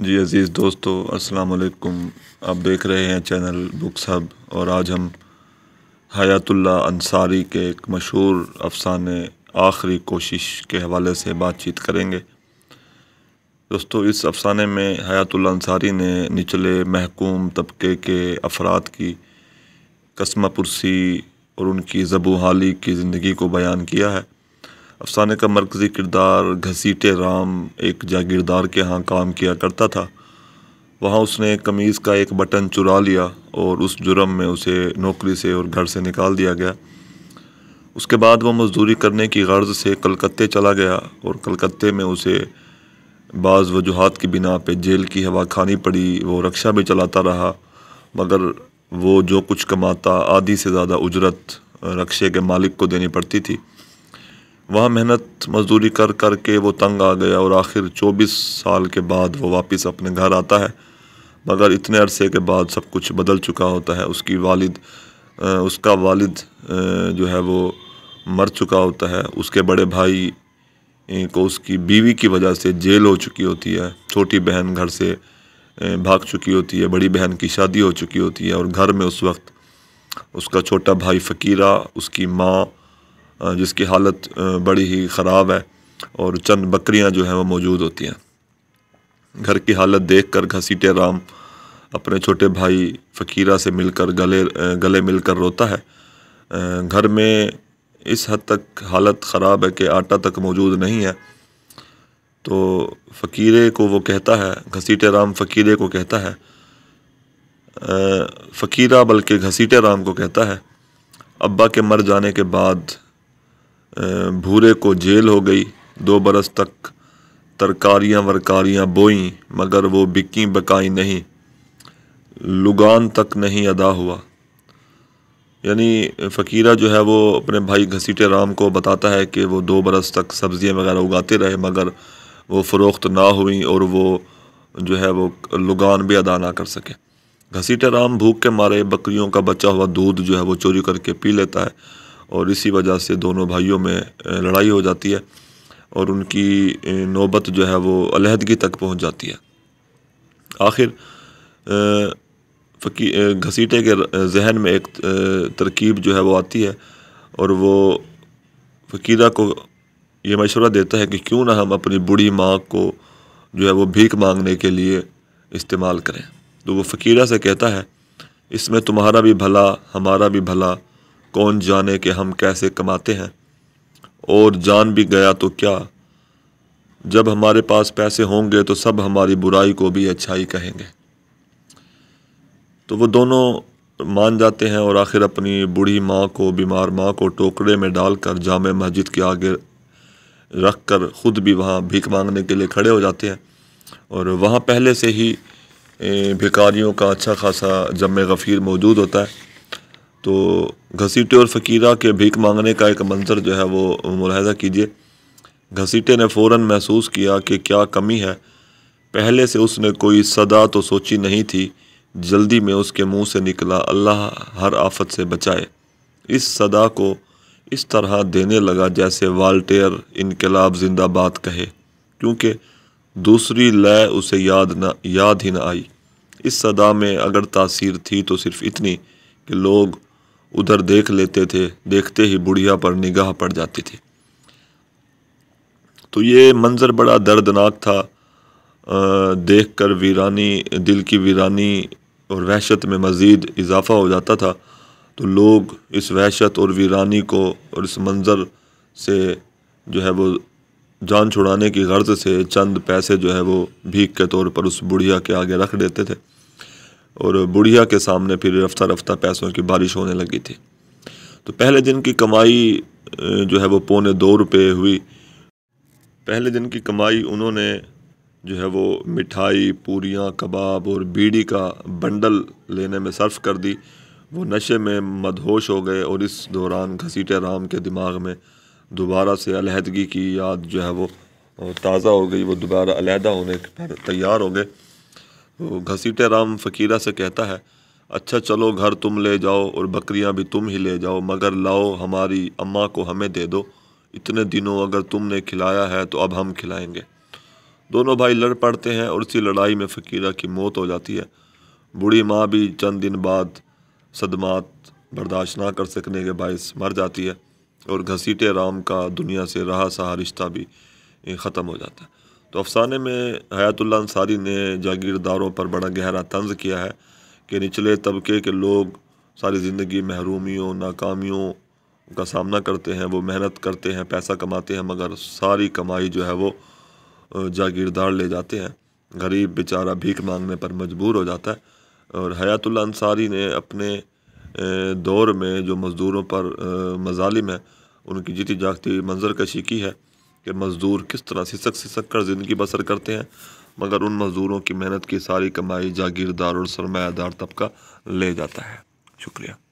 जी अज़ीज़ दोस्तों अस्सलाम वालेकुम आप देख रहे हैं चैनल बुक्स हब और आज हम हयातुल्ला अंसारी के एक मशहूर अफसाने आखिरी कोशिश के हवाले से बातचीत करेंगे दोस्तों इस अफसाने में हयातुल्ला अंसारी ने निचले महकूम तबके के अफराद की कसमा पुरसी और उनकी जबूहाली की ज़िंदगी को बयान किया है अफसाने का मरकज़ी किरदार घसीटे राम एक जागीरदार के यहाँ काम किया करता था वहाँ उसने कमीज़ का एक बटन चुरा लिया और उस जुर्म में उसे नौकरी से और घर से निकाल दिया गया उसके बाद वह मजदूरी करने की गर्ज से कलकत्ते चला गया और कलकत्ते में उसे बाज़ वजूहत की बिना पे जेल की हवा खानी पड़ी वो रक्षा भी चलाता रहा मगर वो जो कुछ कमाता आधी से ज़्यादा उजरत रक्शे के मालिक को देनी पड़ती थी वहाँ मेहनत मजदूरी कर कर के वो तंग आ गया और आखिर चौबीस साल के बाद वो वापस अपने घर आता है मगर इतने अरसे के बाद सब कुछ बदल चुका होता है उसकी वालिद उसका वालिद जो है वो मर चुका होता है उसके बड़े भाई को उसकी बीवी की वजह से जेल हो चुकी होती है छोटी बहन घर से भाग चुकी होती है बड़ी बहन की शादी हो चुकी होती है और घर में उस वक्त उसका छोटा भाई फ़कीरा उसकी माँ जिसकी हालत बड़ी ही ख़राब है और चंद बकरियां जो हैं वो मौजूद होती हैं घर की हालत देख कर घसीटे राम अपने छोटे भाई फ़कीरा से मिलकर गले गले मिलकर रोता है घर में इस हद तक हालत ख़राब है कि आटा तक मौजूद नहीं है तो फ़कीरे को वो कहता है घसीटे राम फ़कीरे को कहता है फ़कीरा बल्कि घसीटे राम को कहता है अब्बा के मर जाने के बाद भूरे को जेल हो गई दो बरस तक तरकारियां वरकारियां बोईं मगर वो बिकी बकाई नहीं लुगान तक नहीं अदा हुआ यानी फ़कीरा जो है वो अपने भाई घसीटे राम को बताता है कि वो दो बरस तक सब्ज़ियाँ वगैरह उगाते रहे मगर वो फ़रोख्त ना हुई और वो जो है वो लुगान भी अदा ना कर सके घसीटे राम भूख के मारे बकरियों का बचा हुआ दूध जो है वो चोरी करके पी लेता है और इसी वजह से दोनों भाइयों में लड़ाई हो जाती है और उनकी नौबत जो है वो अलहदगी तक पहुंच जाती है आखिर फकी घसीटे के जहन में एक तरकीब जो है वो आती है और वो फ़कीरा को ये मशवरा देता है कि क्यों ना हम अपनी बूढ़ी माँ को जो है वो भीख मांगने के लिए इस्तेमाल करें तो वो फ़कीरा से कहता है इसमें तुम्हारा भी भला हमारा भी भला कौन जाने कि हम कैसे कमाते हैं और जान भी गया तो क्या जब हमारे पास पैसे होंगे तो सब हमारी बुराई को भी अच्छाई कहेंगे तो वो दोनों मान जाते हैं और आखिर अपनी बूढ़ी माँ को बीमार माँ को टोकरे में डालकर जाम मस्जिद के आगे रख कर ख़ुद भी वहाँ भीख मांगने के लिए खड़े हो जाते हैं और वहाँ पहले से ही भिकारियों का अच्छा खासा जम गफ़ीर मौजूद होता है तो घसीटे और फ़कीरा के भीख मांगने का एक मंजर जो है वो मुलाहजा कीजिए घसीटे ने फ़ौर महसूस किया कि क्या कमी है पहले से उसने कोई सदा तो सोची नहीं थी जल्दी में उसके मुंह से निकला अल्लाह हर आफत से बचाए इस सदा को इस तरह देने लगा जैसे वाल्टेयर इनकलाब जिंदाबाद कहे क्योंकि दूसरी लय उसे याद न याद ही न आई इस सदा में अगर तासीर थी तो सिर्फ़ इतनी कि लोग उधर देख लेते थे देखते ही बुढ़िया पर निगाह पड़ जाती थी तो ये मंज़र बड़ा दर्दनाक था देख कर वीरानी दिल की वीरानी और वहशत में मज़ीद इजाफ़ा हो जाता था तो लोग इस वहशत और वीरानी को और इस मंज़र से जो है वो जान छुड़ाने की गर्ज से चंद पैसे जो है वो भीख के तौर पर उस बुढ़िया के आगे रख देते थे और बुढ़िया के सामने फिर रफ्ता रफ्ता पैसों की बारिश होने लगी थी तो पहले दिन की कमाई जो है वो पौने दो रुपये हुई पहले दिन की कमाई उन्होंने जो है वो मिठाई पूरियाँ कबाब और बीड़ी का बंडल लेने में सर्फ कर दी वो नशे में मदहोश हो गए और इस दौरान घसीटे राम के दिमाग में दोबारा से अलहदगी की याद जो है वो ताज़ा हो गई वो दोबारा अलहदा होने पर तैयार हो गए घसीटे राम फकीरा से कहता है अच्छा चलो घर तुम ले जाओ और बकरियां भी तुम ही ले जाओ मगर लाओ हमारी अम्मा को हमें दे दो इतने दिनों अगर तुमने खिलाया है तो अब हम खिलाएंगे दोनों भाई लड़ पड़ते हैं और इसी लड़ाई में फ़कीरा की मौत हो जाती है बूढ़ी माँ भी चंद दिन बाद सदमात बर्दाश्त ना कर सकने के बायस मर जाती है और घसीटे राम का दुनिया से रहा सहा रिश्ता भी ख़त्म हो जाता है तो अफसाने में हयातुल्ला अंसारी ने जागीरदारों पर बड़ा गहरा तंज किया है कि निचले तबके के लोग सारी ज़िंदगी महरूमियों नाकामियों का सामना करते हैं वो मेहनत करते हैं पैसा कमाते हैं मगर सारी कमाई जो है वो जागीरदार ले जाते हैं गरीब बेचारा भीख मांगने पर मजबूर हो जाता है और हयातुल्ला अंसारी ने अपने दौर में जो मज़दूरों पर मजालिम है उनकी जीती जागती मंजर कशी की है कि मज़दूर किस तरह से सख्त से कर ज़िंदगी बसर करते हैं मगर उन मज़दूरों की मेहनत की सारी कमाई जागीरदार और सरमायादार तबका ले जाता है शुक्रिया